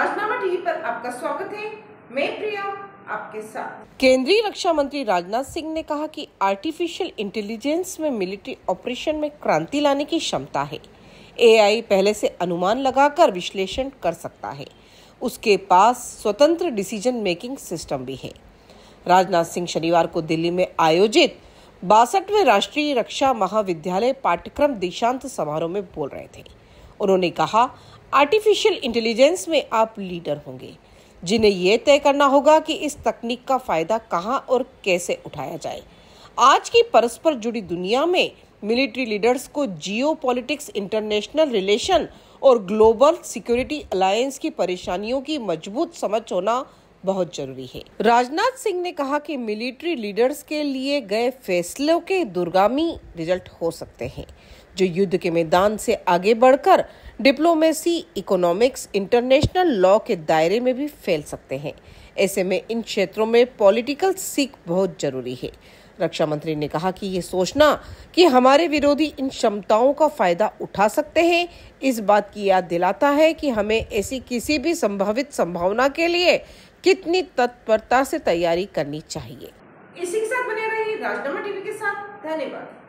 राजनामा TV पर आपका स्वागत है मैं प्रिया आपके साथ केंद्रीय रक्षा मंत्री राजनाथ सिंह ने कहा कि आर्टिफिशियल इंटेलिजेंस में मिलिट्री ऑपरेशन में क्रांति लाने की क्षमता है एआई पहले से अनुमान लगाकर विश्लेषण कर सकता है उसके पास स्वतंत्र डिसीजन मेकिंग सिस्टम भी है राजनाथ सिंह शनिवार को दिल्ली में आयोजित बासठवें राष्ट्रीय रक्षा महाविद्यालय पाठ्यक्रम दीक्षांत समारोह में बोल रहे थे उन्होंने कहा आर्टिफिशियल इंटेलिजेंस में आप लीडर होंगे जिन्हें यह तय करना होगा कि इस तकनीक का फायदा कहां और कैसे उठाया जाए आज की परस्पर जुड़ी दुनिया में मिलिट्री लीडर्स को जियो पॉलिटिक्स इंटरनेशनल रिलेशन और ग्लोबल सिक्योरिटी अलायंस की परेशानियों की मजबूत समझ होना बहुत जरूरी है राजनाथ सिंह ने कहा कि मिलिट्री लीडर्स के लिए गए फैसलों के दुर्गामी रिजल्ट हो सकते हैं जो युद्ध के मैदान से आगे बढ़कर डिप्लोमेसी इकोनॉमिक्स इंटरनेशनल लॉ के दायरे में भी फैल सकते हैं ऐसे में इन क्षेत्रों में पॉलिटिकल सीख बहुत जरूरी है रक्षा मंत्री ने कहा कि ये सोचना कि हमारे विरोधी इन क्षमताओं का फायदा उठा सकते हैं इस बात की याद दिलाता है कि हमें ऐसी किसी भी संभावित संभावना के लिए कितनी तत्परता से तैयारी करनी चाहिए इसी के साथ बने रहिए राजनामा टीवी के साथ धन्यवाद